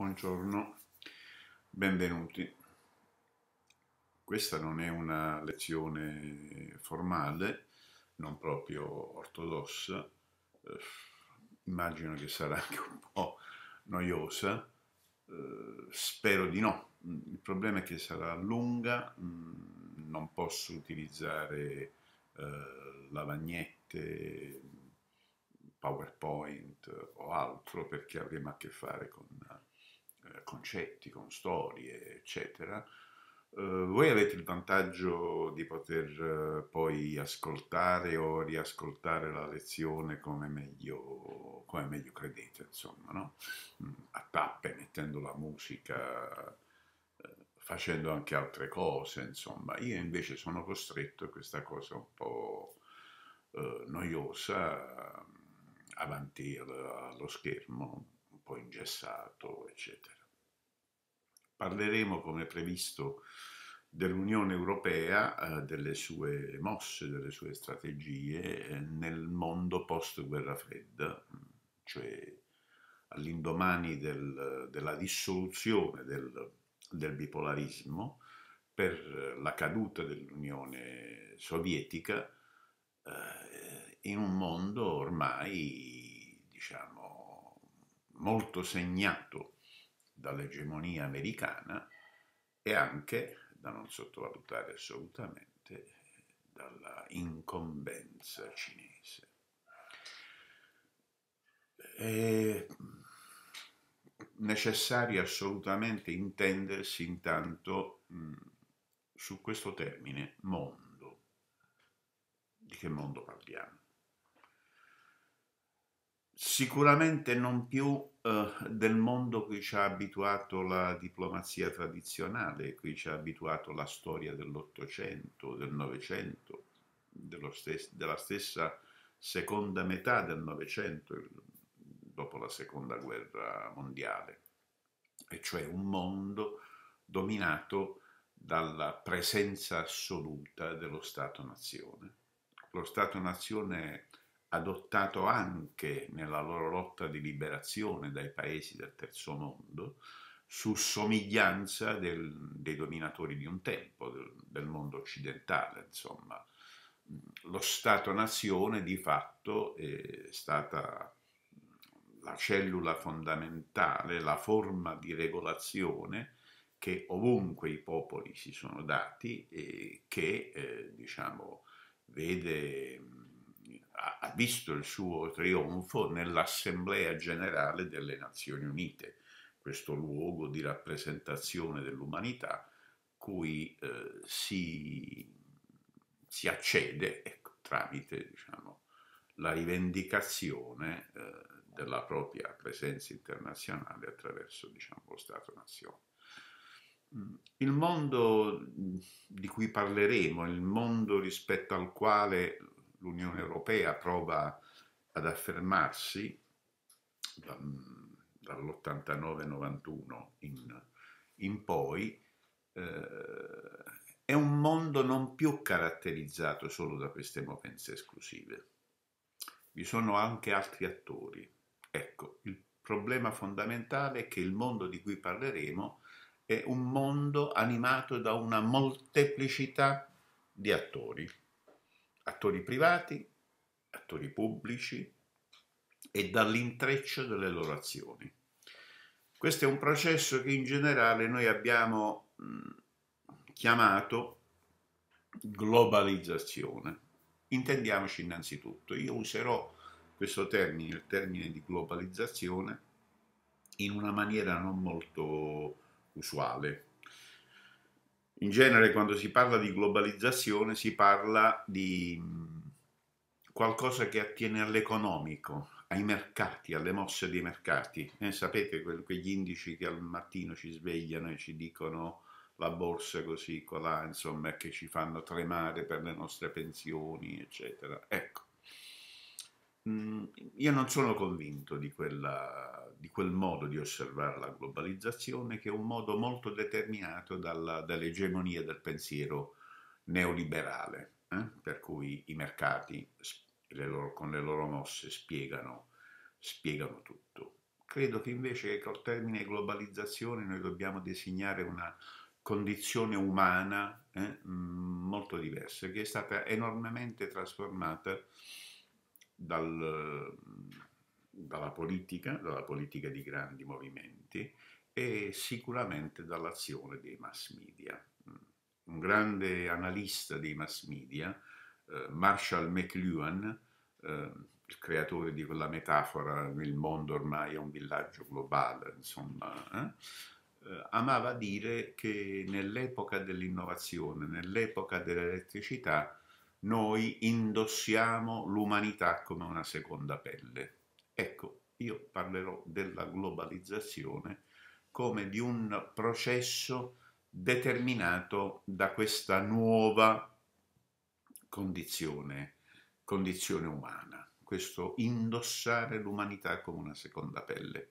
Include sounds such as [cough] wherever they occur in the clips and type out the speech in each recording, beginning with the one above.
Buongiorno, benvenuti. Questa non è una lezione formale, non proprio ortodossa, eh, immagino che sarà anche un po' noiosa, eh, spero di no. Il problema è che sarà lunga, mh, mm, non posso utilizzare eh, lavagnette, PowerPoint o altro perché avremo a che fare con eh, concetti, con storie, eccetera, eh, voi avete il vantaggio di poter eh, poi ascoltare o riascoltare la lezione come meglio, come meglio credete, insomma, no? Mm, a tappe, mettendo la musica, facendo anche altre cose, insomma. Io invece sono costretto, questa cosa un po' noiosa, avanti allo schermo, un po' ingessato, eccetera. Parleremo, come previsto, dell'Unione Europea, eh, delle sue mosse, delle sue strategie eh, nel mondo post-guerra fredda, cioè all'indomani del, della dissoluzione del, del bipolarismo per la caduta dell'Unione Sovietica eh, in un mondo ormai diciamo molto segnato dall'egemonia americana e anche, da non sottovalutare assolutamente, dalla incombenza cinese. È necessario assolutamente intendersi intanto mh, mm, su questo termine mondo. Di che mondo parliamo? sicuramente non più eh, del mondo cui ci ha abituato la diplomazia tradizionale, cui ci ha abituato la storia dell'Ottocento, del Novecento, stes della stessa seconda metà del Novecento, dopo la seconda guerra mondiale, e cioè un mondo dominato dalla presenza assoluta dello Stato-nazione. Lo Stato-nazione è adottato anche nella loro lotta di liberazione dai paesi del terzo mondo, su somiglianza del, dei dominatori di un tempo, del, del mondo occidentale, insomma. Lo Stato-nazione di fatto è stata la cellula fondamentale, la forma di regolazione che ovunque i popoli si sono dati e che eh, diciamo, vede ha visto il suo trionfo nell'Assemblea generale delle Nazioni Unite, questo luogo di rappresentazione dell'umanità cui eh, si, si, accede ecco, tramite diciamo, la rivendicazione eh, della propria presenza internazionale attraverso diciamo, lo Stato-Nazione. Mm, il mondo di cui parleremo, il mondo rispetto al quale l'Unione Europea prova ad affermarsi dall'89-91 in, in, poi, eh, è un mondo non più caratterizzato solo da queste movenze esclusive. Vi sono anche altri attori. Ecco, il problema fondamentale è che il mondo di cui parleremo è un mondo animato da una molteplicità di attori attori privati, attori pubblici e dall'intreccio delle loro azioni. Questo è un processo che in generale noi abbiamo chiamato globalizzazione. Intendiamoci innanzitutto, io userò questo termine, il termine di globalizzazione, in una maniera non molto usuale, in genere quando si parla di globalizzazione si parla di mm, qualcosa che attiene all'economico, ai mercati, alle mosse dei mercati. Eh, sapete que- quegli indici che al mattino ci svegliano e ci dicono la borsa così, colà, insomma, che ci fanno tremare per le nostre pensioni, eccetera. Ecco, Mm, io non sono convinto di, quella, di, quel modo di osservare la globalizzazione che è un modo molto determinato dalla, dall'egemonia del pensiero neoliberale, eh? per cui i mercati le loro, con le loro mosse spiegano, spiegano tutto. Credo che invece col termine globalizzazione noi dobbiamo designare una condizione umana eh, molto diversa, che è stata enormemente trasformata dal, eh, dalla politica, dalla politica di grandi movimenti e sicuramente dall'azione dei mass media. Mm. Un grande analista dei mass media, eh, Marshall McLuhan, eh, il creatore di quella metafora il mondo ormai è un villaggio globale, insomma, eh? eh amava dire che nell'epoca dell'innovazione, nell'epoca dell'elettricità, noi indossiamo l'umanità come una seconda pelle. Ecco, io parlerò della globalizzazione come di un processo determinato da questa nuova condizione, condizione umana, questo indossare l'umanità come una seconda pelle,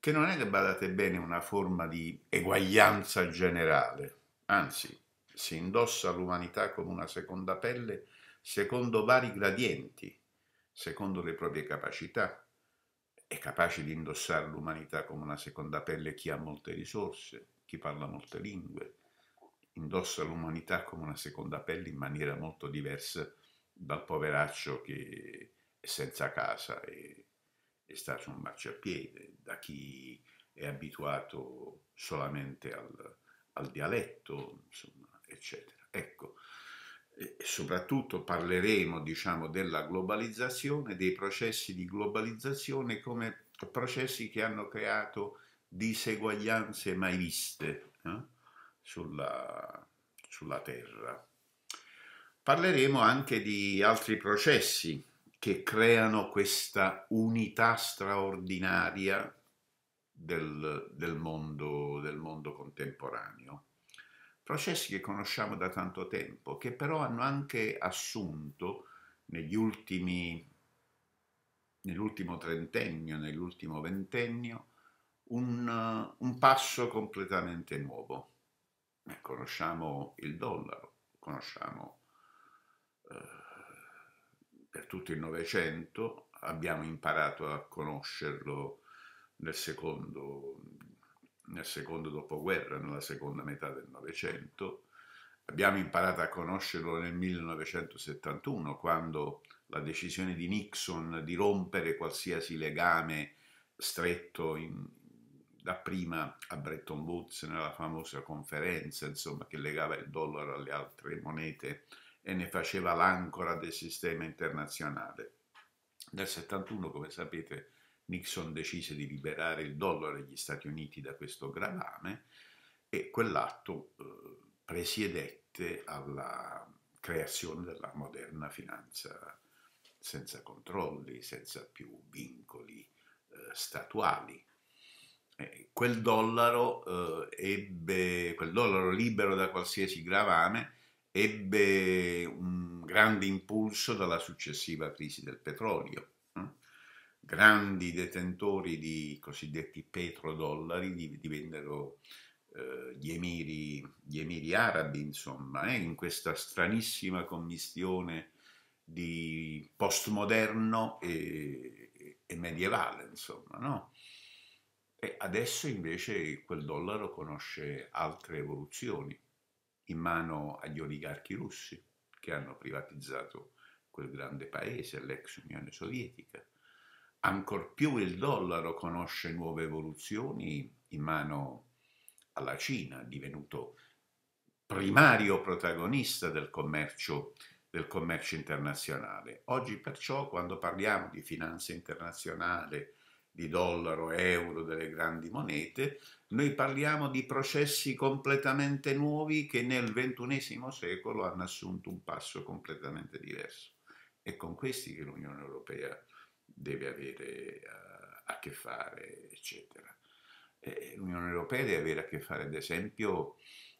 che non è, che badate bene, una forma di eguaglianza generale, anzi si indossa l'umanità come una seconda pelle secondo vari gradienti, secondo le proprie capacità. È capace di indossare l'umanità come una seconda pelle chi ha molte risorse, chi parla molte lingue, indossa l'umanità come una seconda pelle in maniera molto diversa dal poveraccio che è senza casa e, e sta su un marciapiede, da chi è abituato solamente al, al dialetto, insomma, eccetera. Ecco, e soprattutto parleremo diciamo, della globalizzazione, dei processi di globalizzazione come processi che hanno creato diseguaglianze mai viste eh, sulla, sulla Terra. Parleremo anche di altri processi che creano questa unità straordinaria del, del, mondo, del mondo contemporaneo processi che conosciamo da tanto tempo, che però hanno anche assunto negli ultimi, nell'ultimo trentennio, nell'ultimo ventennio, un, un passo completamente nuovo. Eh, conosciamo il dollaro, conosciamo eh, per tutto il Novecento, abbiamo imparato a conoscerlo nel secondo nel secondo dopoguerra, nella seconda metà del Novecento. Abbiamo imparato a conoscerlo nel 1971, quando la decisione di Nixon di rompere qualsiasi legame stretto in, dapprima a Bretton Woods nella famosa conferenza insomma, che legava il dollaro alle altre monete e ne faceva l'ancora del sistema internazionale. Nel 1971, come sapete, Nixon decise di liberare il dollaro agli Stati Uniti da questo gravame e quell'atto eh, presiedette alla creazione della moderna finanza senza controlli, senza più vincoli eh, statuali. Eh, quel, dollaro, eh, ebbe, quel dollaro libero da qualsiasi gravame ebbe un grande impulso dalla successiva crisi del petrolio grandi detentori di cosiddetti petrodollari, divennero eh, gli, emiri, gli, emiri, arabi, insomma, eh, in questa stranissima commistione di postmoderno e, e medievale, insomma, no? E adesso invece quel dollaro conosce altre evoluzioni in mano agli oligarchi russi che hanno privatizzato quel grande paese, l'ex Unione Sovietica Ancor più il dollaro conosce nuove evoluzioni in mano alla Cina, divenuto primario protagonista del commercio, del commercio internazionale. Oggi perciò quando parliamo di finanza internazionale, di dollaro, euro, delle grandi monete, noi parliamo di processi completamente nuovi che nel XXI secolo hanno assunto un passo completamente diverso. È con questi che l'Unione Europea deve avere a, eh, a che fare, eccetera. Eh, L'Unione Europea deve avere a che fare, ad esempio,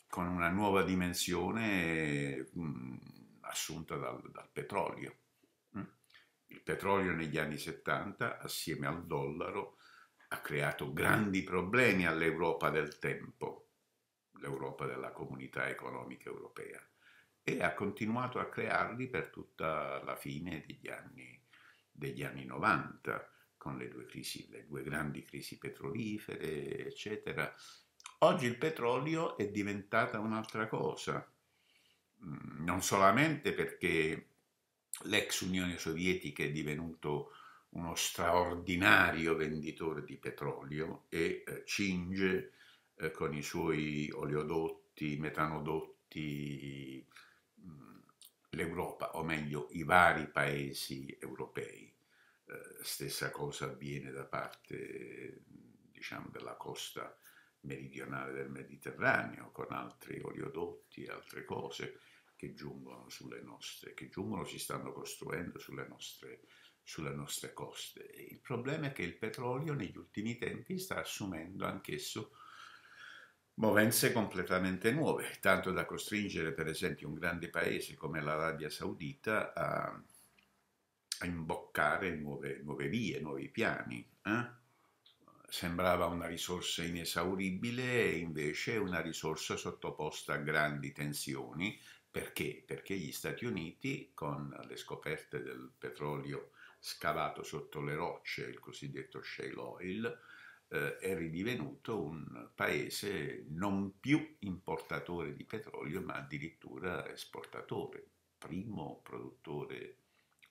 con una nuova dimensione mh, mm, assunta dal, dal petrolio. Mm? Il petrolio negli anni 70, assieme al dollaro, ha creato grandi problemi all'Europa del tempo, l'Europa della comunità economica europea, e ha continuato a crearli per tutta la fine degli anni degli anni 90, con le due, crisi, le due grandi crisi petrolifere, eccetera. Oggi il petrolio è diventata un'altra cosa, mm, non solamente perché l'ex Unione Sovietica è divenuto uno straordinario venditore di petrolio e eh, cinge eh, con i suoi oleodotti, metanodotti, mm, l'Europa, o meglio i vari paesi europei. Eh, stessa cosa avviene da parte diciamo, della costa meridionale del Mediterraneo, con altri oleodotti e altre cose che giungono sulle nostre, che giungono, si stanno costruendo sulle nostre, sulle nostre coste. Il problema è che il petrolio negli ultimi tempi sta assumendo anch'esso movenze completamente nuove, tanto da costringere per esempio un grande paese come l'Arabia Saudita a, a imboccare nuove, nuove, vie, nuovi piani. Eh? Sembrava una risorsa inesauribile e invece una risorsa sottoposta a grandi tensioni. Perché? Perché gli Stati Uniti, con le scoperte del petrolio scavato sotto le rocce, il cosiddetto shale oil, eh, è ridivenuto un paese non più importatore di petrolio, ma addirittura esportatore, primo produttore,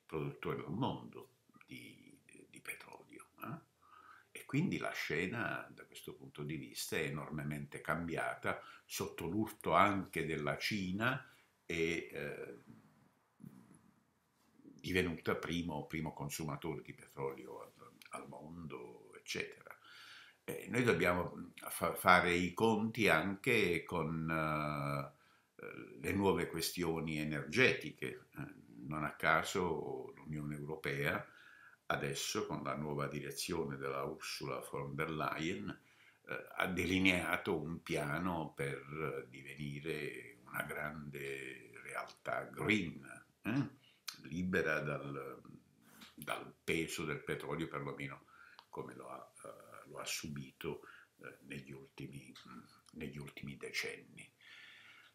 produttore al mondo di, di petrolio. Eh? E quindi la scena da questo punto di vista è enormemente cambiata, sotto l'urto anche della Cina e... Eh, divenuta primo, primo, consumatore di petrolio al, al mondo, eccetera eh, noi dobbiamo fa fare i conti anche con eh, le nuove questioni energetiche. Eh, non a caso l'Unione Europea adesso con la nuova direzione della Ursula von der Leyen eh, ha delineato un piano per eh, divenire una grande realtà green, eh? libera dal, dal, peso del petrolio, perlomeno come lo ha lo ha subito eh, negli, ultimi, negli, ultimi, decenni.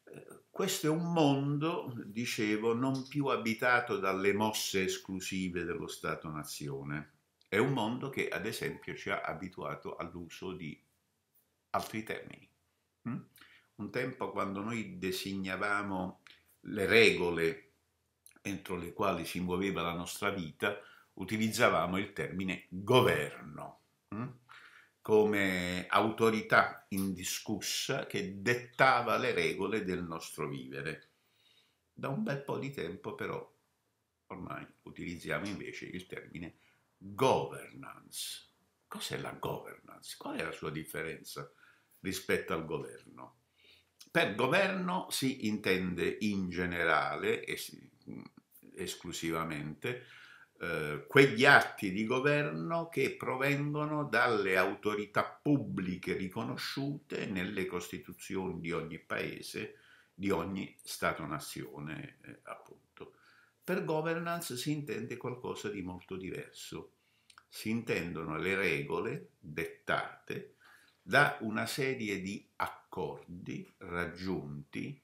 Eh, questo è un mondo, dicevo, non più abitato dalle mosse esclusive dello Stato-nazione. È un mondo che, ad esempio, ci ha abituato all'uso di altri termini. Hm? Un tempo quando noi designavamo le regole entro le quali si muoveva la nostra vita, utilizzavamo il termine governo. Mm? come autorità indiscussa che dettava le regole del nostro vivere. Da un bel po' di tempo però ormai utilizziamo invece il termine governance. Cos'è la governance? Qual è la sua differenza rispetto al governo? Per governo si intende in generale, es esclusivamente, eh, quegli atti di governo che provengono dalle autorità pubbliche riconosciute nelle costituzioni di ogni paese, di ogni Stato-nazione, eh, appunto. Per governance si intende qualcosa di molto diverso. Si intendono le regole dettate da una serie di accordi raggiunti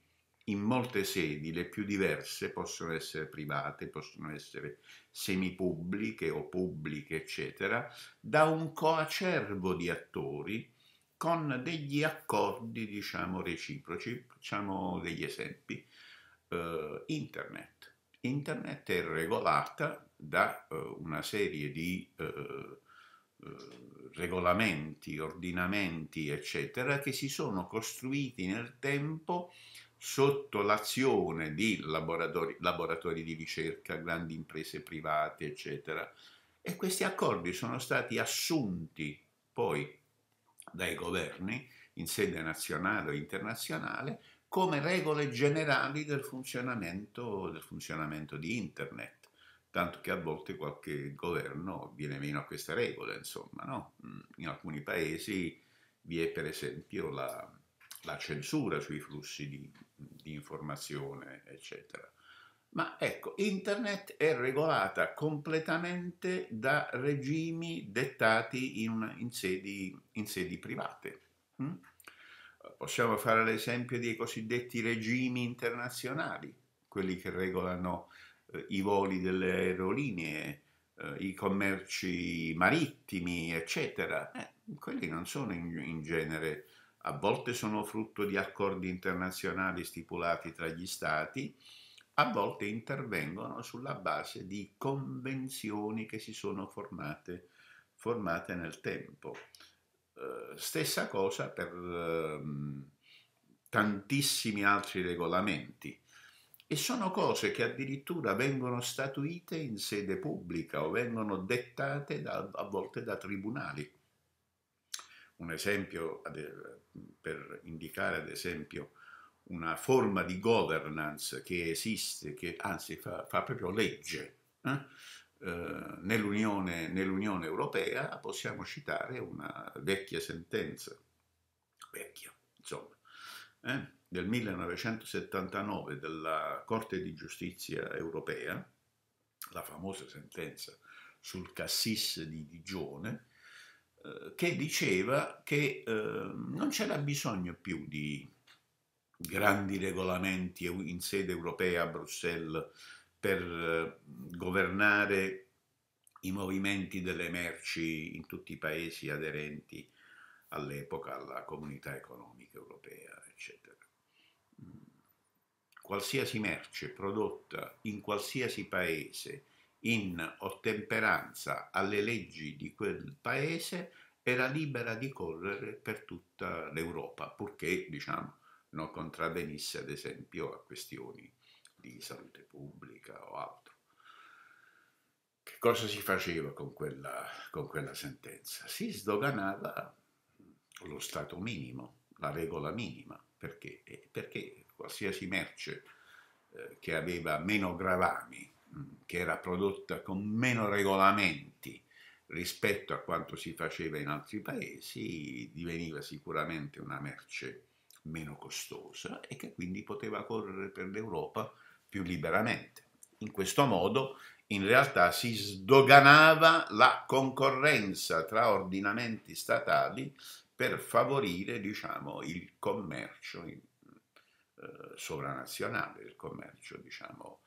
in molte sedi, le più diverse, possono essere private, possono essere semipubbliche o pubbliche, eccetera, da un coacervo di attori con degli accordi, diciamo, reciproci. Facciamo degli esempi. Uh, Internet. Internet è regolata da uh, una serie di uh, regolamenti, ordinamenti, eccetera, che si sono costruiti nel tempo sotto l'azione di laboratori, laboratori di ricerca, grandi imprese private, eccetera. E questi accordi sono stati assunti poi dai governi in sede nazionale o internazionale come regole generali del funzionamento, del funzionamento di Internet tanto che a volte qualche governo viene meno a queste regole, insomma, no? Mm, in alcuni paesi vi è per esempio la, la censura sui flussi di, di informazione, eccetera. Ma ecco, internet è regolata completamente da regimi dettati in, in, sedi, in sedi, private. Mm? Possiamo fare l'esempio dei cosiddetti regimi internazionali, quelli che regolano eh, i voli delle aerolinee, eh, i commerci marittimi, eccetera. Eh, quelli non sono in, in genere a volte sono frutto di accordi internazionali stipulati tra gli Stati, a volte intervengono sulla base di convenzioni che si sono formate, formate nel tempo. Eh, stessa cosa per eh, tantissimi altri regolamenti e sono cose che addirittura vengono statuite in sede pubblica o vengono dettate da, a volte da tribunali. Un esempio per indicare ad esempio una forma di governance che esiste, che anzi fa, fa proprio legge eh? eh, nell'Unione, nell Europea, possiamo citare una vecchia sentenza, vecchia insomma, eh? del 1979 della Corte di Giustizia Europea, la famosa sentenza sul cassis di Digione, eh, che diceva che eh, non c'era bisogno più di grandi regolamenti in sede europea a Bruxelles per eh, governare i movimenti delle merci in tutti i paesi aderenti all'epoca alla comunità economica europea, eccetera. Mm. Qualsiasi merce prodotta in qualsiasi paese in ottemperanza alle leggi di quel paese, era libera di correre per tutta l'Europa, purché diciamo, non contravvenisse ad esempio a questioni di salute pubblica o altro. Che cosa si faceva con quella, con quella sentenza? Si sdoganava lo stato minimo, la regola minima, perché, eh, perché qualsiasi merce eh, che aveva meno gravami che era prodotta con meno regolamenti rispetto a quanto si faceva in altri paesi, diveniva sicuramente una merce meno costosa e che quindi poteva correre per l'Europa più liberamente. In questo modo in realtà si sdoganava la concorrenza tra ordinamenti statali per favorire diciamo, il commercio eh, sovranazionale, il commercio diciamo,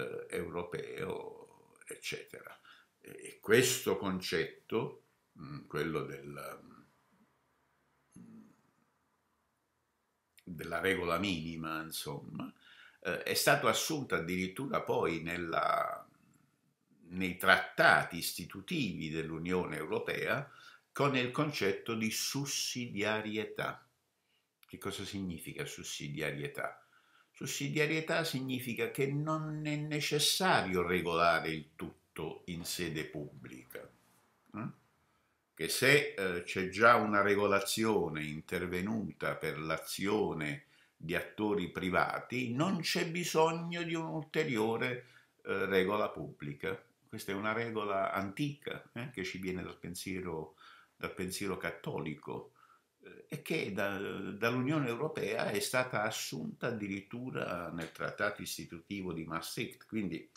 eh, europeo, eccetera. E questo concetto, mm, quello del, mm, della regola minima, insomma, eh, è stato assunto addirittura poi nella, nei trattati istitutivi dell'Unione Europea con il concetto di sussidiarietà. Che cosa significa sussidiarietà? Sussidiarietà significa che non è necessario regolare il tutto in sede pubblica, eh? che se eh, c'è già una regolazione intervenuta per l'azione di attori privati, non c'è bisogno di un'ulteriore eh, regola pubblica. Questa è una regola antica che ci viene dal pensiero, dal pensiero cattolico e che da, dall'Unione Europea è stata assunta addirittura nel trattato istitutivo di Maastricht, quindi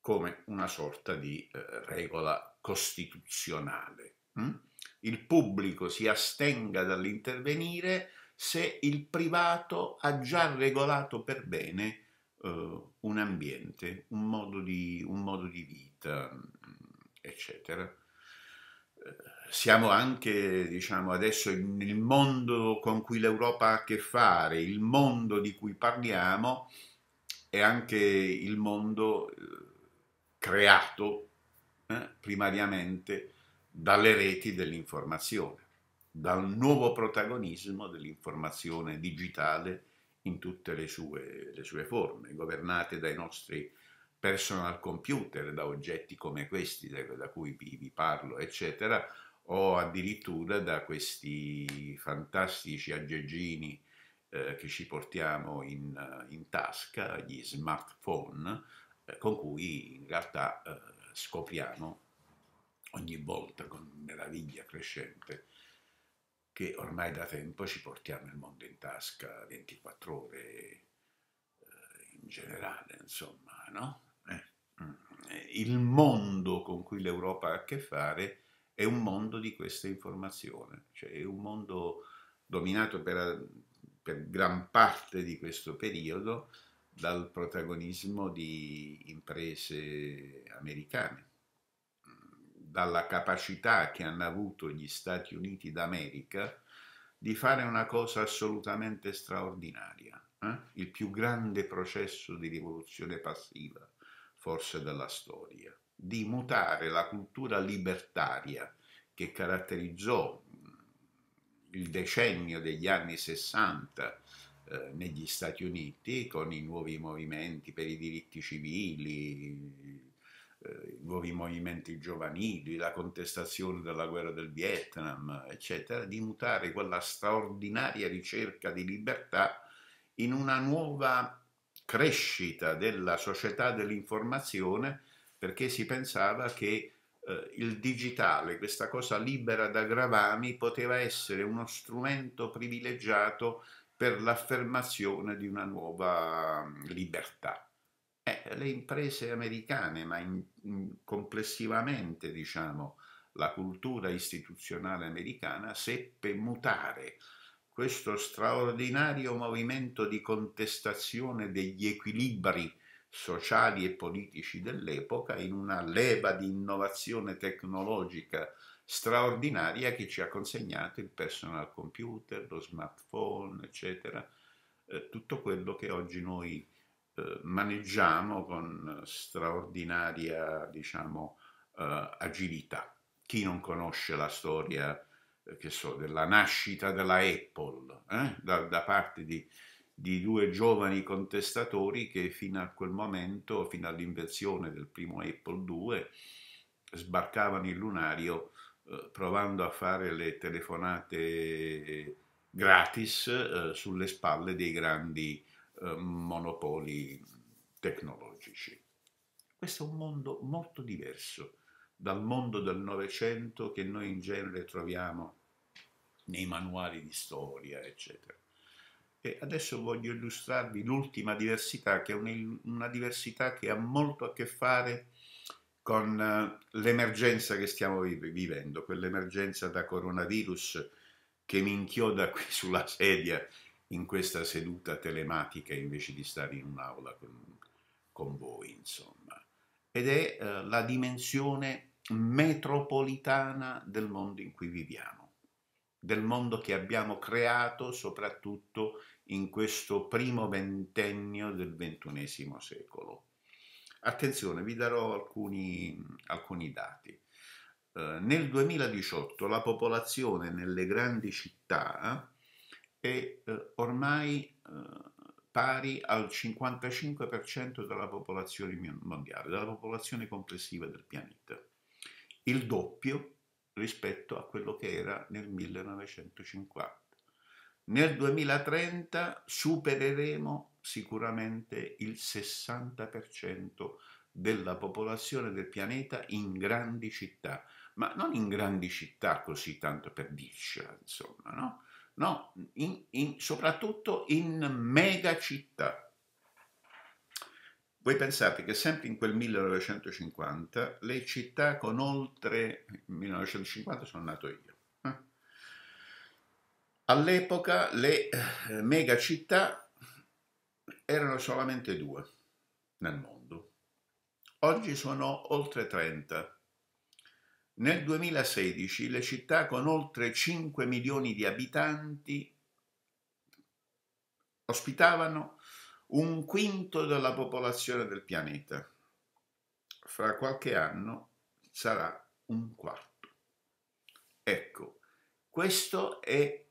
come una sorta di eh, regola costituzionale. Mm? Il pubblico si astenga dall'intervenire se il privato ha già regolato per bene eh, un ambiente, un modo di, un modo di vita, eccetera. Eh, siamo anche, diciamo, adesso nel mondo con cui l'Europa ha a che fare, il mondo di cui parliamo è anche il mondo eh, creato eh, primariamente dalle reti dell'informazione, dal nuovo protagonismo dell'informazione digitale in tutte le sue, le sue forme, governate dai nostri personal computer, da oggetti come questi da cui vi, vi parlo, eccetera, o addirittura da questi fantastici aggeggini eh, che ci portiamo in, eh, in tasca, gli smartphone, eh, con cui in realtà eh, scopriamo ogni volta con meraviglia crescente che ormai da tempo ci portiamo il mondo in tasca 24 ore eh, in generale, insomma, no? Eh, mm, il mondo con cui l'Europa ha a che fare è un mondo di questa informazione, cioè è un mondo dominato per, per gran parte di questo periodo dal protagonismo di imprese americane, dalla capacità che hanno avuto gli Stati Uniti d'America di fare una cosa assolutamente straordinaria, eh? il più grande processo di rivoluzione passiva forse della storia di mutare la cultura libertaria che caratterizzò il decennio degli anni 60 eh, negli Stati Uniti con i nuovi movimenti per i diritti civili, eh, i nuovi movimenti giovanili, la contestazione della guerra del Vietnam, eccetera, di mutare quella straordinaria ricerca di libertà in una nuova crescita della società dell'informazione perché si pensava che eh, il digitale, questa cosa libera da gravami, poteva essere uno strumento privilegiato per l'affermazione di una nuova mm, libertà. Eh, le imprese americane, ma in, in, complessivamente diciamo, la cultura istituzionale americana seppe mutare questo straordinario movimento di contestazione degli equilibri sociali e politici dell'epoca in una leva di innovazione tecnologica straordinaria che ci ha consegnato il personal computer, lo smartphone, eccetera, eh, tutto quello che oggi noi eh, maneggiamo con straordinaria, diciamo, eh, agilità. Chi non conosce la storia, eh, so, della nascita della Apple eh, da, da parte di di due giovani contestatori che fino a quel momento, fino all'invenzione del primo Apple II, sbarcavano il lunario eh, provando a fare le telefonate gratis eh, sulle spalle dei grandi eh, monopoli tecnologici. Questo è un mondo molto diverso dal mondo del Novecento che noi in genere troviamo nei manuali di storia, eccetera. E adesso voglio illustrarvi l'ultima diversità, che è una diversità che ha molto a che fare con eh, l'emergenza che stiamo vivendo, quell'emergenza da coronavirus che mi inchioda [laughs] qui sulla sedia in questa seduta telematica invece di stare in un'aula con, con, voi, insomma. Ed è eh, la dimensione metropolitana del mondo in cui viviamo, del mondo che abbiamo creato soprattutto in questo primo ventennio del XXI secolo. Attenzione, vi darò alcuni, alcuni dati. Eh, nel 2018 la popolazione nelle grandi città eh, è eh, ormai eh, pari al 55% della popolazione mondiale, della popolazione complessiva del pianeta, il doppio rispetto a quello che era nel 1950. Nel 2030 supereremo sicuramente il 60% della popolazione del pianeta in grandi città, ma non in grandi città così tanto per dircela, insomma, no? No, in, in, soprattutto in megacittà. Voi pensate che sempre in quel 1950 le città con oltre... 1950 eh, sono nato io, All'epoca le eh, megacittà erano solamente due nel mondo. Oggi sono oltre 30. Nel 2016 le città con oltre 5 milioni di abitanti ospitavano un quinto della popolazione del pianeta. Fra qualche anno sarà un quarto. Ecco, questo è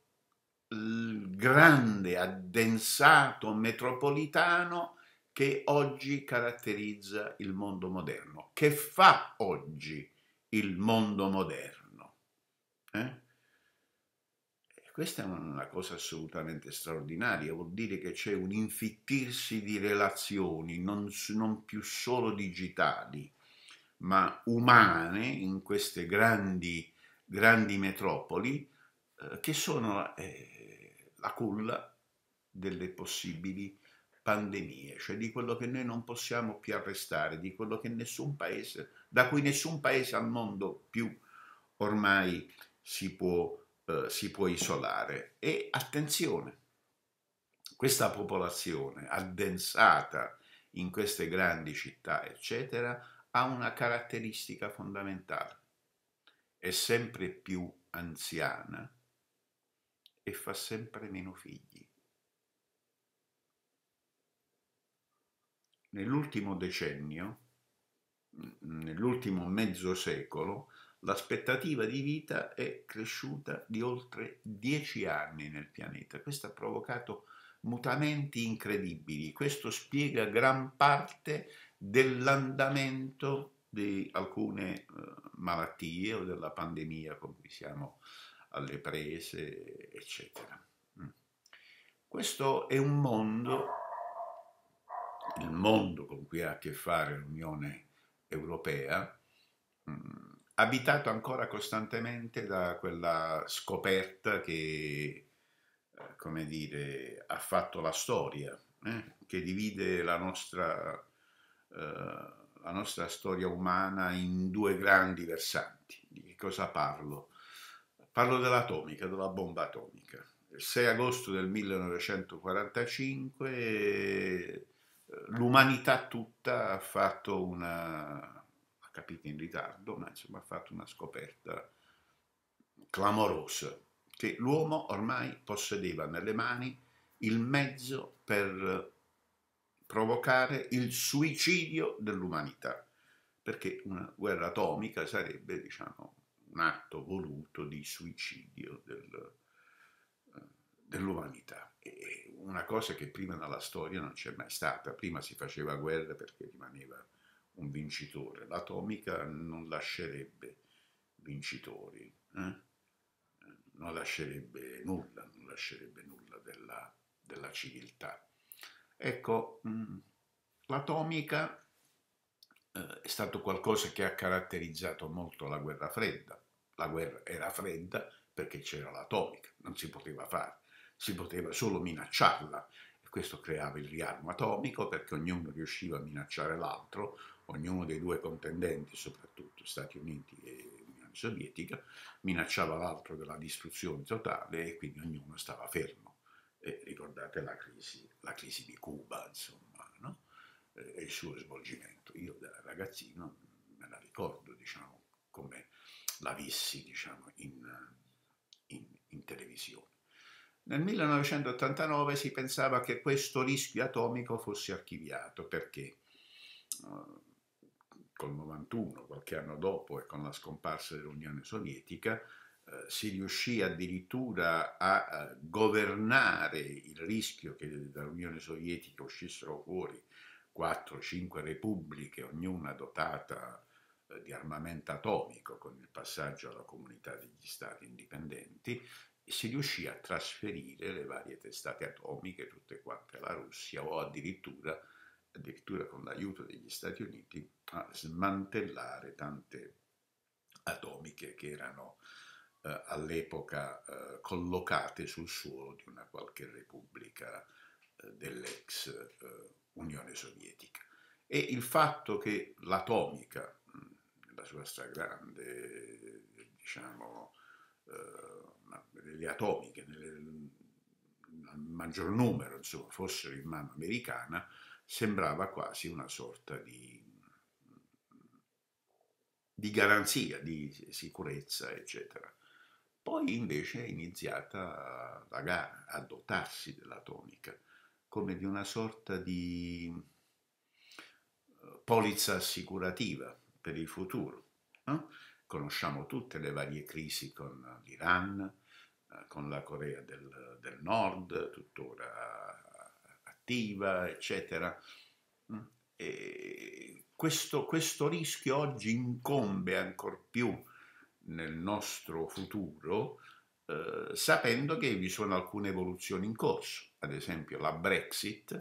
il grande addensato metropolitano che oggi caratterizza il mondo moderno, che fa oggi il mondo moderno. Eh? Questa è una cosa assolutamente straordinaria, vuol dire che c'è un infittirsi di relazioni, non, non più solo digitali, ma umane in queste grandi, grandi metropoli, eh, che sono... Eh, la culla delle possibili pandemie, cioè di quello che noi non possiamo più arrestare, di quello che nessun paese, da cui nessun paese al mondo più ormai si può, eh, si può isolare. E attenzione, questa popolazione addensata in queste grandi città, eccetera, ha una caratteristica fondamentale, è sempre più anziana e fa sempre meno figli. Nell'ultimo decennio, nell'ultimo mezzo secolo, l'aspettativa di vita è cresciuta di oltre dieci anni nel pianeta. Questo ha provocato mutamenti incredibili. Questo spiega gran parte dell'andamento di alcune eh, malattie o della pandemia con cui siamo alle prese, eccetera. Mm. Questo è un mondo, il mondo con cui ha a che fare l'Unione Europea, mm, abitato ancora costantemente da quella scoperta che, eh, come dire, ha fatto la storia, eh? che divide la nostra, eh, la nostra storia umana in due grandi versanti. Di che cosa parlo? Parlo dell'atomica, della bomba atomica. Il 6 agosto del 1945 eh, l'umanità tutta ha fatto una, ha capito in ritardo, ma insomma ha fatto una scoperta clamorosa, che l'uomo ormai possedeva nelle mani il mezzo per provocare il suicidio dell'umanità, perché una guerra atomica sarebbe, diciamo, un atto voluto di suicidio del, eh, dell'umanità. E una cosa che prima nella storia non c'è mai stata, prima si faceva guerra perché rimaneva un vincitore, l'atomica non lascerebbe vincitori, eh? non lascerebbe nulla, non lascerebbe nulla della, della civiltà. Ecco, mm, l'atomica eh, è stato qualcosa che ha caratterizzato molto la guerra fredda. La guerra era fredda perché c'era l'atomica, non si poteva fare, si poteva solo minacciarla e questo creava il riarmo atomico perché ognuno riusciva a minacciare l'altro, ognuno dei due contendenti, soprattutto Stati Uniti e Unione Sovietica, minacciava l'altro della distruzione totale e quindi ognuno stava fermo. E ricordate la crisi, la crisi di Cuba, insomma e eh, il suo svolgimento. Io da ragazzino me la ricordo, diciamo, come la vissi, diciamo, in, in, in televisione. Nel 1989 si pensava che questo rischio atomico fosse archiviato perché eh, col 91, qualche anno dopo e con la scomparsa dell'Unione Sovietica, uh, si riuscì addirittura a uh, governare il rischio che dall'Unione Sovietica uscissero fuori 4-5 repubbliche, ognuna dotata eh, di armamento atomico con il passaggio alla comunità degli stati indipendenti, si riuscì a trasferire le varie testate atomiche, tutte quante alla Russia o addirittura, addirittura con l'aiuto degli Stati Uniti, a smantellare tante atomiche che erano eh, all'epoca eh, collocate sul suolo di una qualche repubblica eh, dell'ex eh, Unione Sovietica. E il fatto che l'atomica, nella sua stragrande, diciamo, eh, le atomiche, nel maggior numero, insomma, fossero in mano americana, sembrava quasi una sorta di, di garanzia, di sicurezza, eccetera. Poi invece è iniziata la gara a dotarsi dell'atomica come di una sorta di eh, polizza assicurativa per il futuro. No? Conosciamo tutte le varie crisi con l'Iran, eh, con la Corea del, del Nord, tuttora attiva, eccetera. Questo, questo, rischio oggi incombe ancora più nel nostro futuro, eh, sapendo che vi sono alcune evoluzioni in corso ad esempio la Brexit,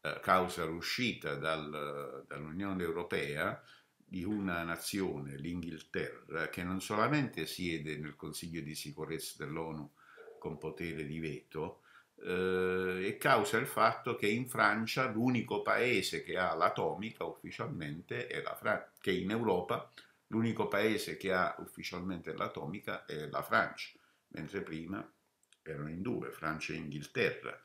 eh, causa l'uscita dal, dall'Unione Europea di una nazione, l'Inghilterra, che non solamente siede nel Consiglio di sicurezza dell'ONU con potere di veto, eh, e causa il fatto che in Francia l'unico paese che ha l'atomica ufficialmente è la Francia, che in Europa l'unico paese che ha ufficialmente l'atomica è la Francia, mentre prima erano in due, Francia e Inghilterra.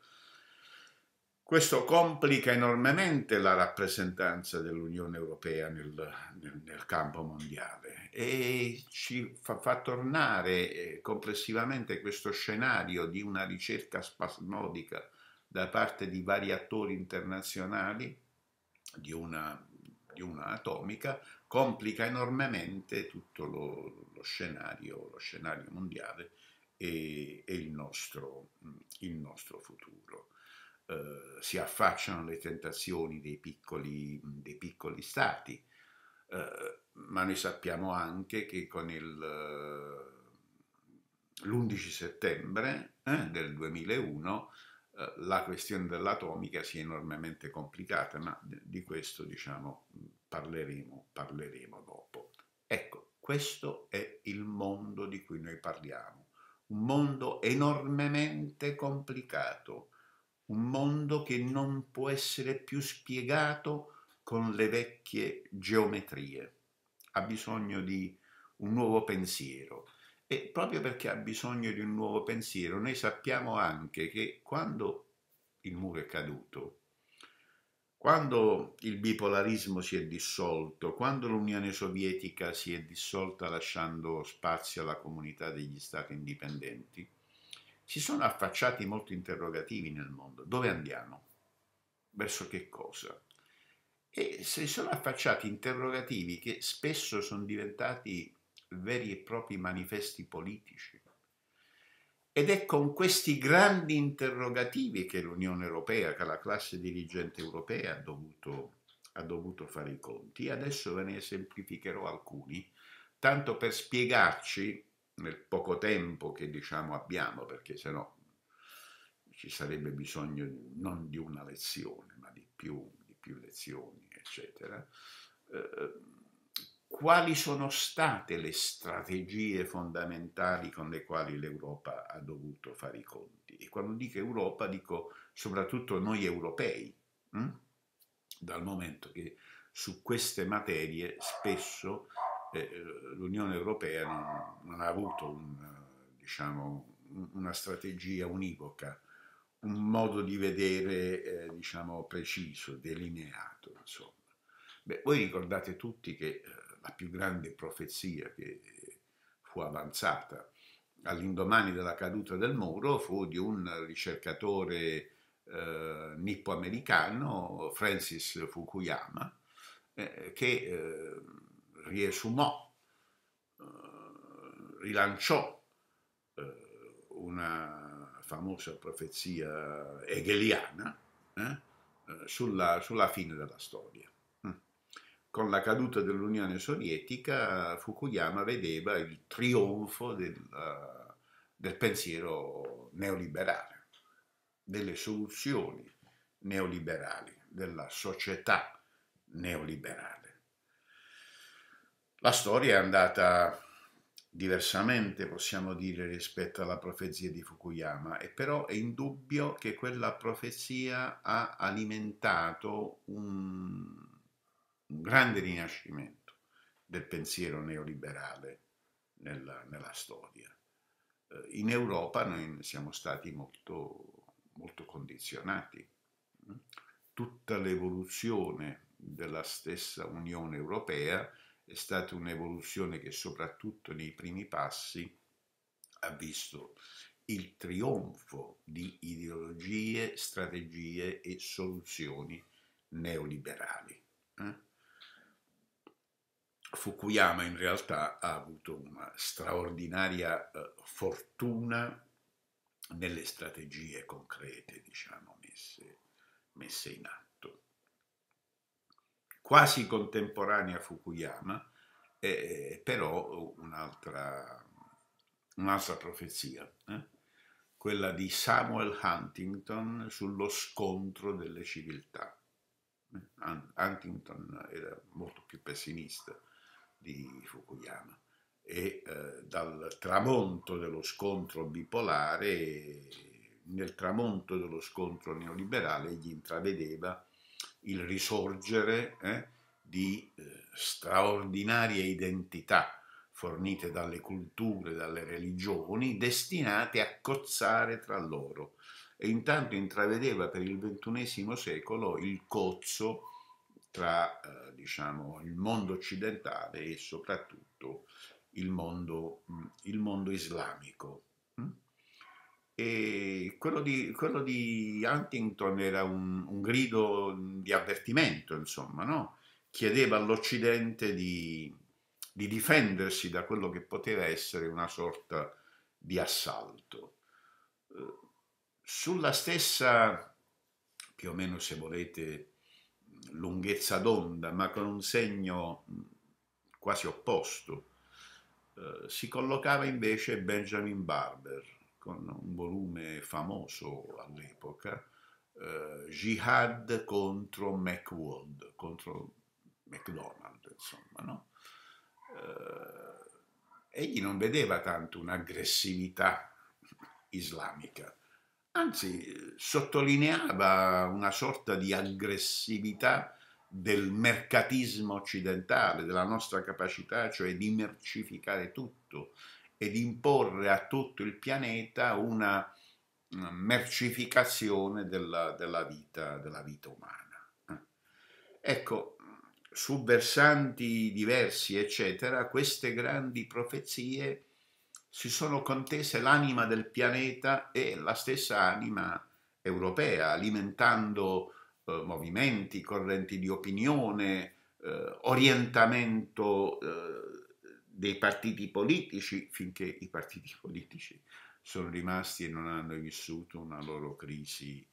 Questo complica enormemente la rappresentanza dell'Unione Europea nel, nel, nel, campo mondiale e ci fa, fa tornare eh, complessivamente questo scenario di una ricerca spasmodica da parte di vari attori internazionali di una, di una atomica, complica enormemente tutto lo, lo, scenario, lo scenario, mondiale e, e il, nostro, il nostro futuro. Eh, si affacciano le tentazioni dei piccoli, dei piccoli stati, eh, ma noi sappiamo anche che con l'11 eh, settembre eh, del 2001 la questione dell'atomica si è enormemente complicata, ma di questo diciamo, parleremo, parleremo, dopo. Ecco, questo è il mondo di cui noi parliamo, un mondo enormemente complicato, un mondo che non può essere più spiegato con le vecchie geometrie, ha bisogno di un nuovo pensiero e proprio perché ha bisogno di un nuovo pensiero noi sappiamo anche che quando il muro è caduto, quando il bipolarismo si è dissolto, quando l'Unione Sovietica si è dissolta lasciando spazio alla comunità degli stati indipendenti, si sono affacciati molti interrogativi nel mondo. Dove andiamo? Verso che cosa? E si sono affacciati interrogativi che spesso sono diventati veri e propri manifesti politici. Ed è con questi grandi interrogativi che l'Unione Europea, che la classe dirigente europea ha dovuto, ha dovuto fare i conti. Adesso ve ne esemplificherò alcuni, tanto per spiegarci nel poco tempo che diciamo abbiamo, perché sennò ci sarebbe bisogno non di una lezione, ma di più, di più lezioni, eccetera. Eh, quali sono state le strategie fondamentali con le quali l'Europa ha dovuto fare i conti? E quando dico Europa dico soprattutto noi europei, hm? dal momento che su queste materie spesso eh, l'Unione Europea non, non, ha avuto un, eh, diciamo, una strategia univoca, un modo di vedere eh, diciamo, preciso, delineato. Insomma. Beh, voi ricordate tutti che eh, la più grande profezia che fu avanzata all'indomani della caduta del muro fu di un ricercatore eh, nippo-americano, Francis Fukuyama, eh, che eh, riesumò, eh, rilanciò eh, una famosa profezia hegeliana eh, eh, sulla, sulla, fine della storia. Mm. Con la caduta dell'Unione Sovietica Fukuyama vedeva il trionfo del, del pensiero neoliberale, delle soluzioni neoliberali, della società neoliberale. La storia è andata diversamente, possiamo dire, rispetto alla profezia di Fukuyama, e però è indubbio che quella profezia ha alimentato un, un grande rinascimento del pensiero neoliberale nella, nella storia. Eh, in Europa noi siamo stati molto, molto condizionati. Tutta l'evoluzione della stessa Unione Europea è stata un'evoluzione che soprattutto nei primi passi ha visto il trionfo di ideologie, strategie e soluzioni neoliberali. Eh? Fukuyama in realtà ha avuto una straordinaria eh, fortuna nelle strategie concrete, diciamo, messe, messe in atto quasi contemporanea a Fukuyama, eh, però un'altra, un'altra profezia, eh? quella di Samuel Huntington sullo scontro delle civiltà. Eh, Huntington era molto più pessimista di Fukuyama e eh, dal tramonto dello scontro bipolare, nel tramonto dello scontro neoliberale, egli intravedeva il risorgere eh, di eh, straordinarie identità fornite dalle culture, dalle religioni, destinate a cozzare tra loro. E intanto intravedeva per il XXI secolo il cozzo tra eh, diciamo, il mondo occidentale e soprattutto il mondo, mm, il mondo islamico. E quello di, quello di Huntington era un, un, grido di avvertimento, insomma, no? chiedeva all'Occidente di, di difendersi da quello che poteva essere una sorta di assalto. Eh, sulla stessa, più o meno se volete, lunghezza d'onda, ma con un segno quasi opposto, eh, si collocava invece Benjamin Barber, con un volume famoso all'epoca, eh, Jihad contro McWold, contro McDonald, insomma, no? eh, egli non vedeva tanto un'aggressività islamica, anzi sottolineava una sorta di aggressività del mercatismo occidentale, della nostra capacità cioè di mercificare tutto, ed imporre a tutto il pianeta una mercificazione della, della, vita, della vita umana. Ecco, su versanti diversi, eccetera, queste grandi profezie si sono contese l'anima del pianeta e la stessa anima europea, alimentando eh, movimenti, correnti di opinione, eh, orientamento eh, dei partiti politici finché i partiti politici sono rimasti e non hanno vissuto una loro crisi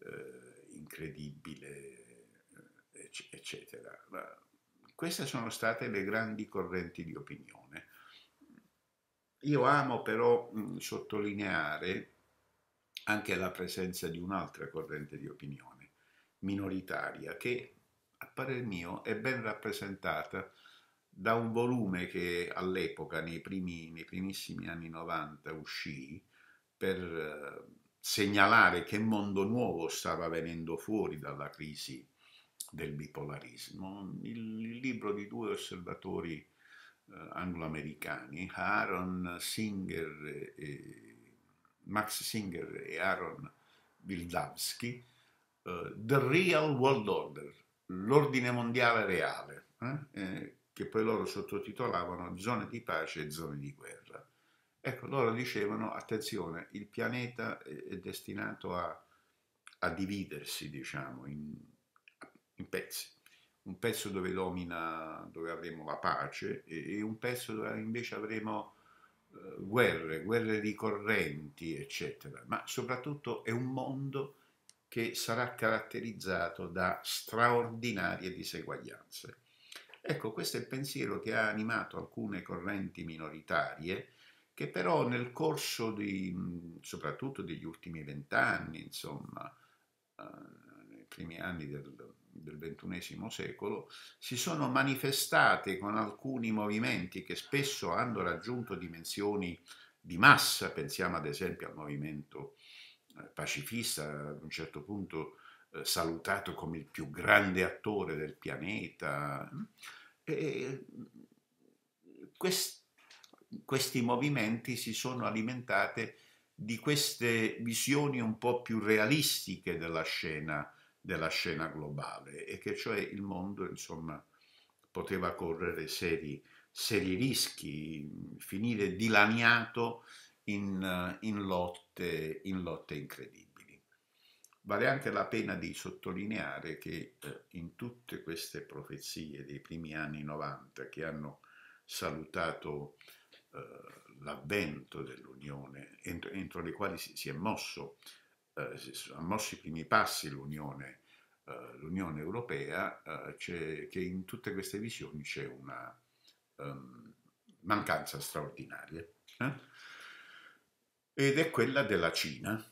eh, incredibile, eh, eccetera. Ma queste sono state le grandi correnti di opinione. Io amo però mh, sottolineare anche la presenza di un'altra corrente di opinione minoritaria che a parer mio è ben rappresentata da un volume che all'epoca, nei, primi, nei primissimi anni 90, uscì per eh, segnalare che mondo nuovo stava venendo fuori dalla crisi del bipolarismo. Il, libro di due osservatori eh, angloamericani, Aaron Singer e, Max Singer e Aaron Wildavsky, eh, The Real World Order, l'ordine mondiale reale, eh? che poi loro sottotitolavano Zone di pace e zone di guerra. Ecco, loro dicevano, attenzione, il pianeta è destinato a, a dividersi, diciamo, in, in, pezzi. Un pezzo dove domina, dove avremo la pace e, e un pezzo dove invece avremo eh, guerre, guerre ricorrenti, eccetera. Ma soprattutto è un mondo che sarà caratterizzato da straordinarie diseguaglianze Ecco, questo è il pensiero che ha animato alcune correnti minoritarie che però nel corso di, soprattutto degli ultimi vent'anni, insomma, eh, nei primi anni del, del XXI secolo, si sono manifestate con alcuni movimenti che spesso hanno raggiunto dimensioni di massa, pensiamo ad esempio al movimento eh, pacifista, ad un certo punto eh, salutato come il più grande attore del pianeta, hm? eh, quest, questi movimenti si sono alimentati di queste visioni un po' più realistiche della scena, della scena globale e che cioè il mondo insomma, poteva correre seri, seri rischi, finire dilaniato in, in, lotte, in lotte incredibili. Vale anche la pena di sottolineare che eh, in tutte queste profezie dei primi anni 90 che hanno salutato eh, l'avvento dell'Unione, entro, entro, le quali si, si è mosso, eh, si sono mossi i primi passi l'Unione, eh, europea, eh, che in tutte queste visioni c'è una um, mancanza straordinaria. Eh? Ed è quella della Cina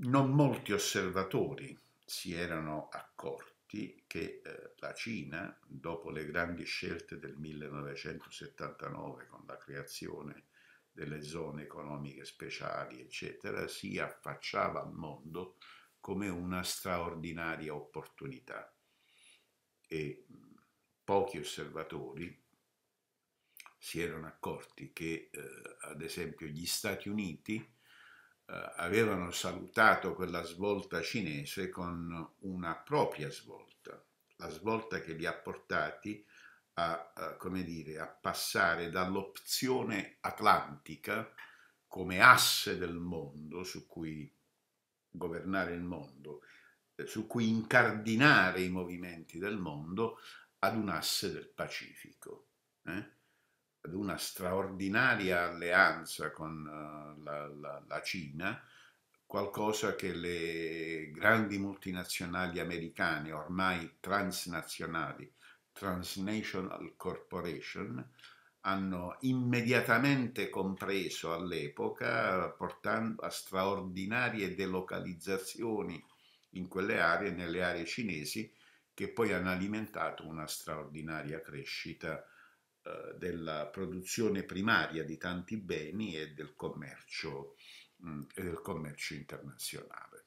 non molti osservatori si erano accorti che eh, la Cina, dopo le grandi scelte del 1979 con la creazione delle zone economiche speciali, eccetera, si affacciava al mondo come una straordinaria opportunità e mm, pochi osservatori si erano accorti che eh, ad esempio gli Stati Uniti eh, avevano salutato quella svolta cinese con una propria svolta, la svolta che li ha portati a, a, eh, dire, a passare dall'opzione atlantica come asse del mondo su cui governare il mondo, eh, su cui incardinare i movimenti del mondo, ad un asse del Pacifico. Eh? ad una straordinaria alleanza con eh, la, la, la Cina, qualcosa che le grandi multinazionali americane, ormai transnazionali, transnational corporation, hanno immediatamente compreso all'epoca, portando a straordinarie delocalizzazioni in quelle aree, nelle aree cinesi, che poi hanno alimentato una straordinaria crescita eh, della produzione primaria di tanti beni e del commercio, mh, mm, e del commercio internazionale.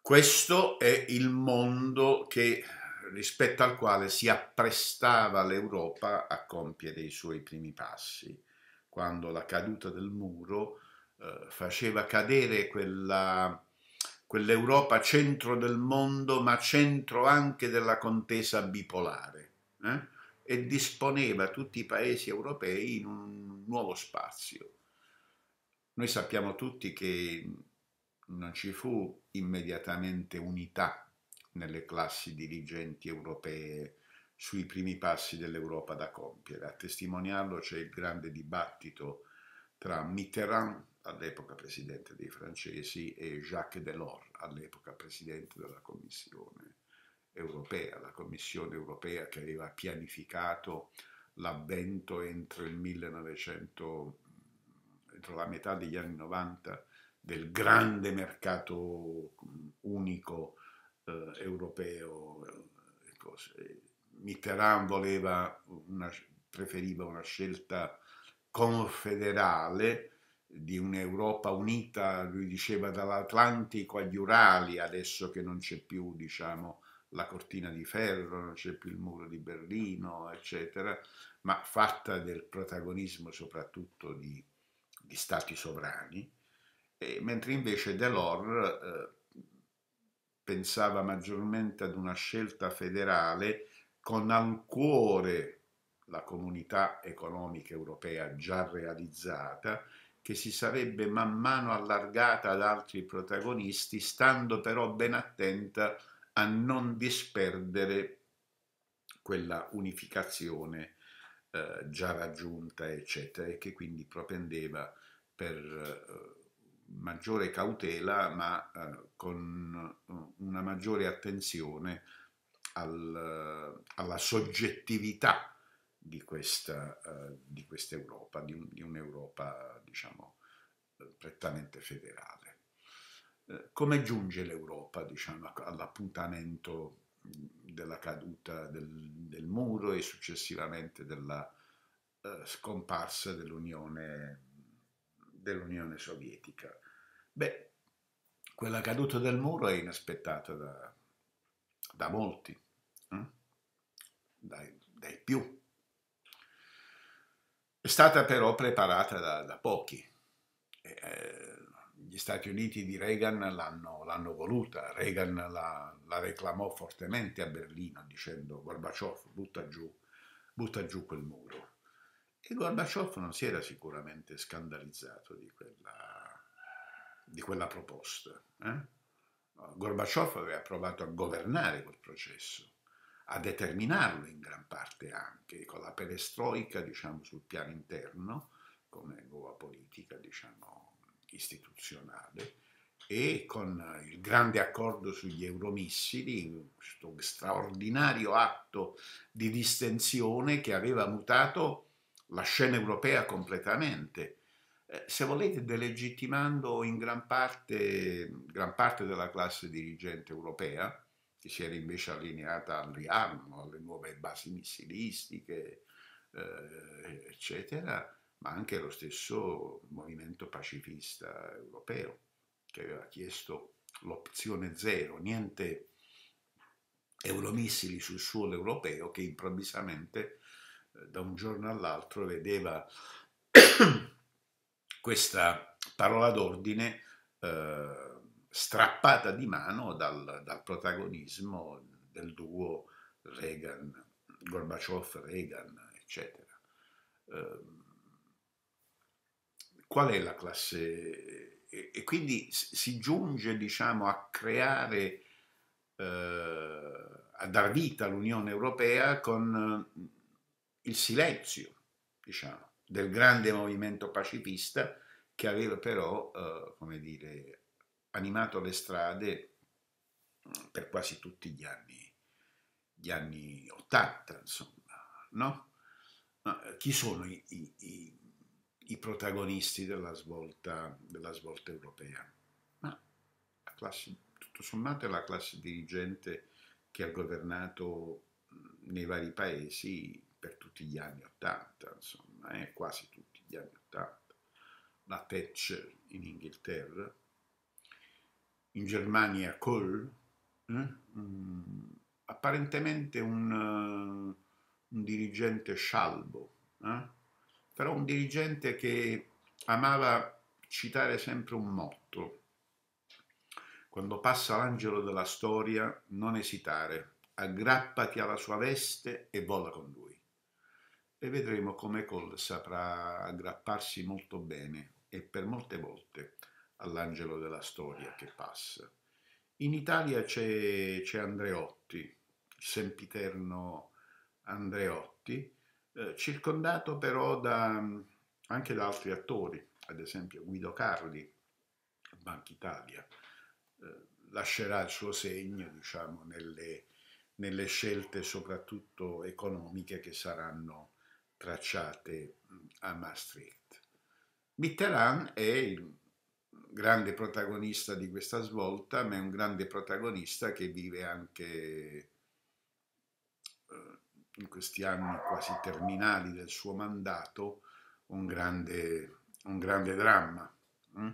Questo è il mondo che, rispetto al quale si apprestava l'Europa a compiere i suoi primi passi, quando la caduta del muro eh, faceva cadere quella quell'Europa centro del mondo, ma centro anche della contesa bipolare, eh? e disponeva tutti i paesi europei in un nuovo spazio. Noi sappiamo tutti che non ci fu immediatamente unità nelle classi dirigenti europee sui primi passi dell'Europa da compiere. A testimoniarlo c'è il grande dibattito tra Mitterrand all'epoca presidente dei francesi, e Jacques Delors, all'epoca presidente della Commissione europea, la Commissione europea che aveva pianificato l'avvento entro il 1900, entro la metà degli anni 90 del grande mercato mm, unico eh, europeo. Eh, eh, Mitterrand voleva una, preferiva una scelta confederale, di un'Europa unita, lui diceva dall'Atlantico agli Urali, adesso che non c'è più diciamo, la cortina di ferro, non c'è più il muro di Berlino, eccetera, ma fatta del protagonismo soprattutto di, di stati sovrani, e, mentre invece Delors eh, pensava maggiormente ad una scelta federale con al cuore la comunità economica europea già realizzata che si sarebbe man mano allargata ad altri protagonisti, stando però ben attenta a non disperdere quella unificazione eh, già raggiunta, eccetera, e che quindi propendeva per eh, maggiore cautela, ma eh, con eh, una maggiore attenzione al, eh, alla soggettività di questa, eh, di Europa, di, un, di un'Europa diciamo, eh, prettamente federale. Eh, come giunge l'Europa diciamo, all'appuntamento della caduta del, del, muro e successivamente della eh, scomparsa dell'Unione, dell Sovietica? Beh, quella caduta del muro è inaspettata da, da molti, eh? dai, dai più è stata però preparata da, da pochi. Eh, eh gli Stati Uniti di Reagan l'hanno, voluta, Reagan la, la, reclamò fortemente a Berlino dicendo Gorbaciov butta giù, butta giù quel muro. E Gorbaciov non si era sicuramente scandalizzato di quella, di quella proposta. Eh? Gorbaciov aveva provato a governare quel processo a determinarlo in gran parte anche, con la perestroica diciamo, sul piano interno, come nuova politica diciamo, istituzionale, e con il grande accordo sugli euromissili, questo straordinario atto di distensione che aveva mutato la scena europea completamente, eh, se volete delegittimando in gran parte, gran parte della classe dirigente europea, che si era invece allineata al riarmo, alle nuove basi missilistiche, eh, eccetera, ma anche lo stesso movimento pacifista europeo che aveva chiesto l'opzione zero, niente euromissili sul suolo europeo che improvvisamente eh, da un giorno all'altro vedeva [coughs] questa parola d'ordine eh, strappata di mano dal, dal protagonismo del duo Reagan, Gorbaciov, Reagan, eccetera. Ehm, qual è la classe? E, e quindi si giunge, diciamo, a creare, eh, a dar vita all'Unione Europea con mm, il silenzio, diciamo, del grande movimento pacifista che aveva però, eh, come dire, animato le strade mm, per quasi tutti gli anni, gli anni 80, insomma, no? no eh, chi sono i, i, i, i protagonisti della svolta, della svolta europea? Ma la classe, tutto sommato è la classe dirigente che ha governato mm, nei vari paesi per tutti gli anni 80, insomma, eh, quasi tutti gli anni 80. La Thatcher in Inghilterra, in Germania Kohl, eh? Mm, apparentemente un, eh, un, dirigente scialbo, eh? però un dirigente che amava citare sempre un motto. Quando passa l'angelo della storia, non esitare, aggrappati alla sua veste e vola con lui. E vedremo come Kohl saprà aggrapparsi molto bene e per molte volte all'angelo della storia che passa. In Italia c'è, Andreotti, il sempiterno Andreotti, eh, circondato però da, mm, anche da altri attori, ad esempio Guido Carli, Banca Italia, eh, lascerà il suo segno diciamo, nelle, nelle scelte soprattutto economiche che saranno tracciate mm, a Maastricht. Mitterrand è il grande protagonista di questa svolta, ma è un grande protagonista che vive anche eh, in questi anni quasi terminali del suo mandato un grande, un grande dramma, mm?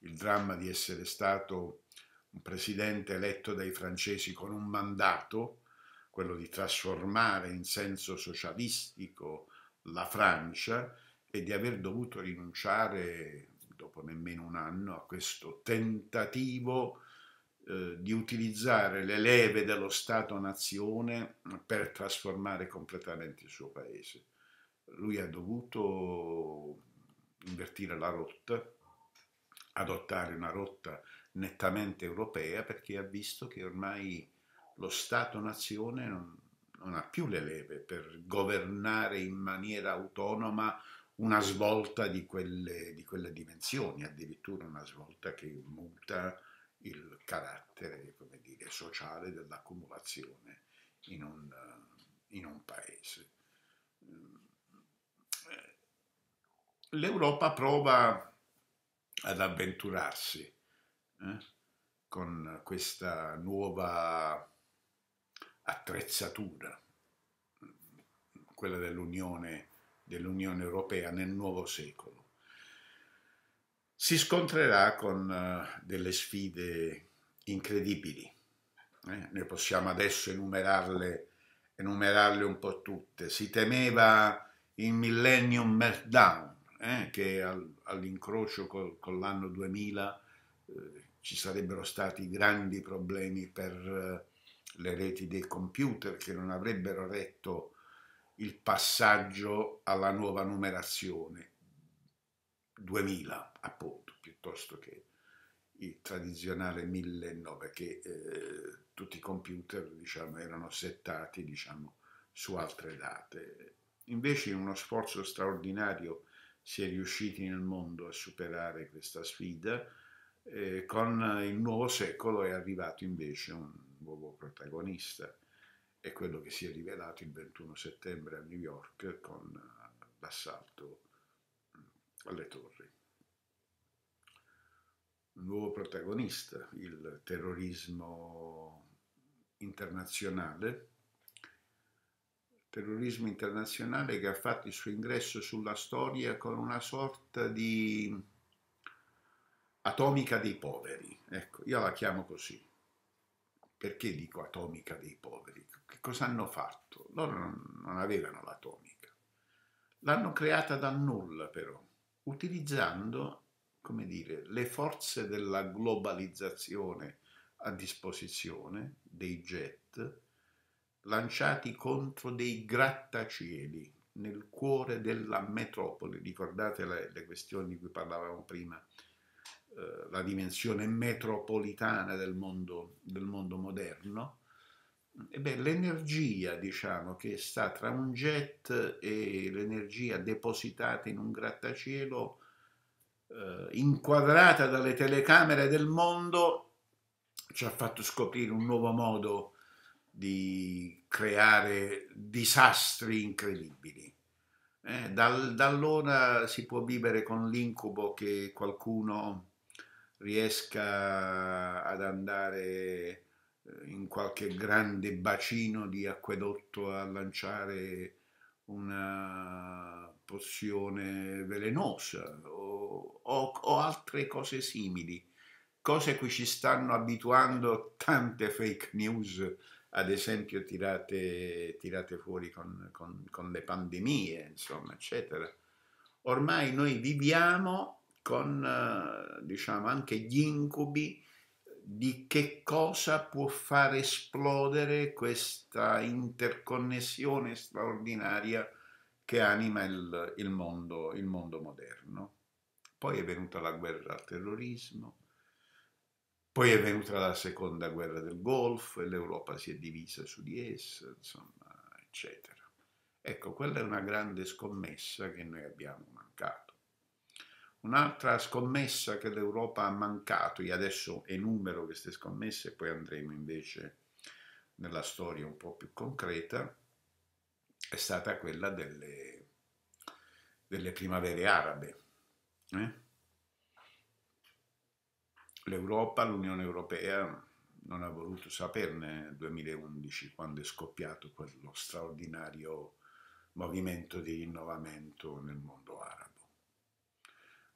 il dramma di essere stato un presidente eletto dai francesi con un mandato, quello di trasformare in senso socialistico la Francia e di aver dovuto rinunciare dopo nemmeno un anno, a questo tentativo eh, di utilizzare le leve dello Stato-nazione per trasformare completamente il suo paese. Lui ha dovuto invertire la rotta, adottare una rotta nettamente europea perché ha visto che ormai lo Stato-nazione non, non ha più le leve per governare in maniera autonoma una svolta di quelle, di quelle dimensioni, addirittura una svolta che muta il carattere come dire, sociale dell'accumulazione in un, in un paese. Mm. L'Europa prova ad avventurarsi eh, con questa nuova attrezzatura, quella dell'Unione dell'Unione Europea nel nuovo secolo. Si scontrerà con eh, delle sfide incredibili, eh? ne possiamo adesso enumerarle, enumerarle, un po' tutte. Si temeva il Millennium Meltdown, eh? che all'incrocio col, con l'anno 2000 eh, ci sarebbero stati grandi problemi per eh, le reti dei computer che non avrebbero retto il passaggio alla nuova numerazione 2000 appunto piuttosto che il tradizionale 1009 che eh, tutti i computer diciamo, erano settati diciamo, su altre date invece in uno sforzo straordinario si è riusciti nel mondo a superare questa sfida eh, con il nuovo secolo è arrivato invece un nuovo protagonista è quello che si è rivelato il 21 settembre a New York con eh, l'assalto mm, alle torri. Un nuovo protagonista, il terrorismo internazionale, terrorismo internazionale che ha fatto il suo ingresso sulla storia con una sorta di atomica dei poveri. Ecco, io la chiamo così. Perché dico atomica dei poveri? che cosa hanno fatto? Loro non avevano l'atomica, l'hanno creata dal nulla però, utilizzando, come dire, le forze della globalizzazione a disposizione, dei jet, lanciati contro dei grattacieli nel cuore della metropoli. Ricordate le, le questioni di cui parlavamo prima, eh, la dimensione metropolitana del mondo, del mondo moderno? eh l'energia diciamo, che sta tra un jet e l'energia depositata in un grattacielo eh, inquadrata dalle telecamere del mondo ci ha fatto scoprire un nuovo modo di creare disastri incredibili. Eh, da, da allora si può vivere con l'incubo che qualcuno riesca ad andare eh, in qualche grande bacino di acquedotto a lanciare una pozione velenosa o, o, o, altre cose simili, cose a cui ci stanno abituando tante fake news, ad esempio tirate, tirate fuori con, con, con le pandemie, insomma, eccetera. Ormai noi viviamo con, eh, diciamo, anche gli incubi di che cosa può far esplodere questa interconnessione straordinaria che anima il, il, mondo, il mondo moderno. Poi è venuta la guerra al terrorismo, poi è venuta la seconda guerra del Golfo e l'Europa si è divisa su di essa, insomma, eccetera. Ecco, quella è una grande scommessa che noi abbiamo mancato. Un'altra scommessa che l'Europa ha mancato, e adesso enumero queste scommesse, poi andremo invece nella storia un po' più concreta, è stata quella delle, delle primavere arabe. Eh? L'Europa, l'Unione Europea non ha voluto saperne nel 2011 quando è scoppiato quello straordinario movimento di rinnovamento nel mondo arabo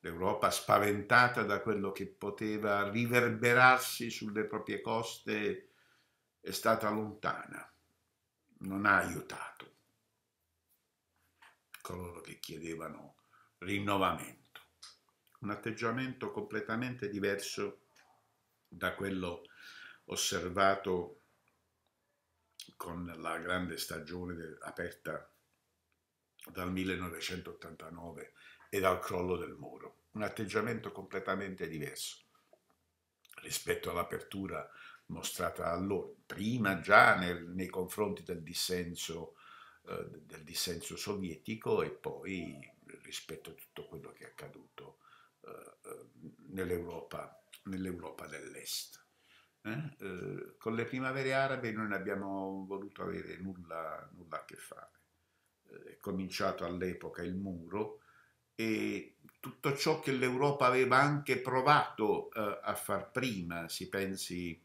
l'Europa spaventata da quello che poteva riverberarsi sulle proprie coste è stata lontana, non ha aiutato coloro che chiedevano rinnovamento. Un atteggiamento completamente diverso da quello osservato con la grande stagione aperta dal 1989 e dal crollo del muro. Un atteggiamento completamente diverso rispetto all'apertura mostrata allora, prima già nel, nei confronti del dissenso, eh, del dissenso, sovietico e poi rispetto a tutto quello che è accaduto eh, eh nell'Europa, nell'Europa dell'Est. Eh? Eh, con le primavere arabe non abbiamo voluto avere nulla, nulla a che fare. Eh, è cominciato all'epoca il muro, e tutto ciò che l'Europa aveva anche provato eh, a far prima, si pensi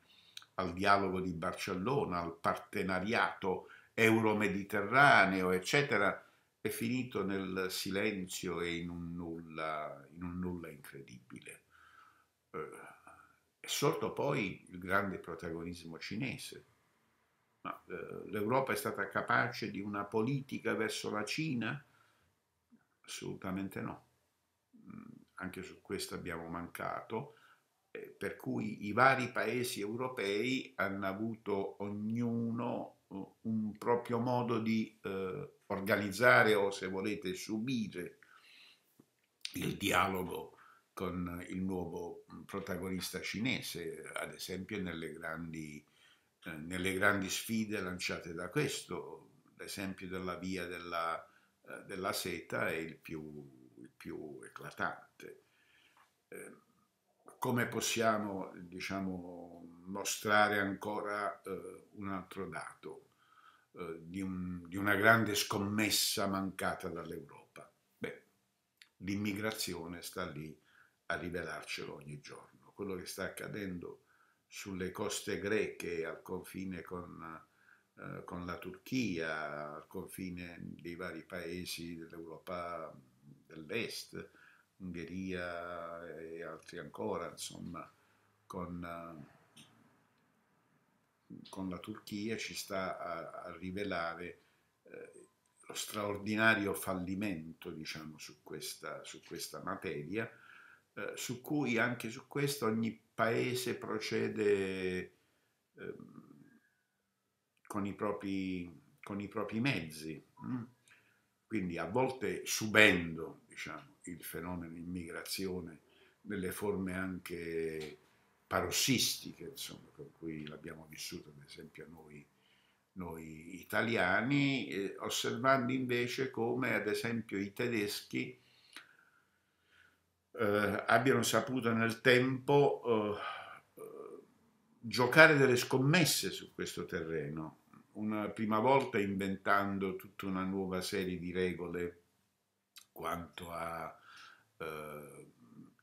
al dialogo di Barcellona, al partenariato euro-mediterraneo, eccetera, è finito nel silenzio e in un nulla, in un nulla incredibile. Eh, è sorto poi il grande protagonismo cinese. No, eh, L'Europa è stata capace di una politica verso la Cina Assolutamente no. Mm, anche su questo abbiamo mancato, eh, per cui i vari paesi europei hanno avuto ognuno eh, un proprio modo di eh, organizzare o se volete subire il dialogo con il nuovo protagonista cinese, ad esempio nelle grandi, eh, nelle grandi sfide lanciate da questo, l'esempio della via della eh, della seta è il più, il più eclatante. Eh, come possiamo diciamo, mostrare ancora eh, un altro dato di, un, di, una grande scommessa mancata dall'Europa? Beh, l'immigrazione sta lì a rivelarcelo ogni giorno. Quello che sta accadendo sulle coste greche al confine con eh, con la Turchia, al confine dei vari paesi dell'Europa dell'Est, Ungheria e altri ancora, insomma, con, eh, con la Turchia ci sta a, a rivelare eh, lo straordinario fallimento diciamo, su, questa, su questa materia, eh, su cui anche su questo ogni paese procede eh, con i propri, con i propri mezzi, mm? quindi a volte subendo diciamo, il fenomeno immigrazione nelle forme anche parossistiche, insomma, con cui l'abbiamo vissuto ad esempio noi, noi italiani, eh, osservando invece come ad esempio i tedeschi eh, abbiano saputo nel tempo eh, eh giocare delle scommesse su questo terreno una prima volta inventando tutta una nuova serie di regole quanto a eh,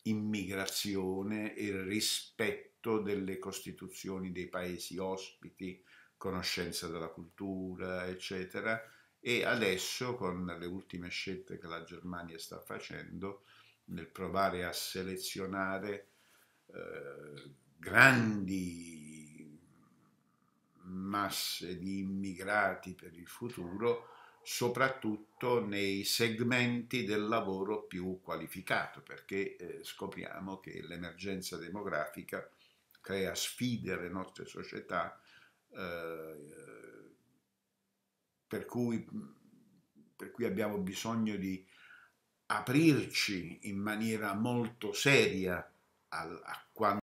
immigrazione e rispetto delle costituzioni dei paesi ospiti, conoscenza della cultura, eccetera, e adesso con le ultime scelte che la Germania sta facendo nel provare a selezionare eh, grandi masse di immigrati per il futuro, soprattutto nei segmenti del lavoro più qualificato, perché eh, scopriamo che l'emergenza demografica crea sfide alle nostre società, eh, per, cui, per, cui, abbiamo bisogno di aprirci in maniera molto seria a, a quanto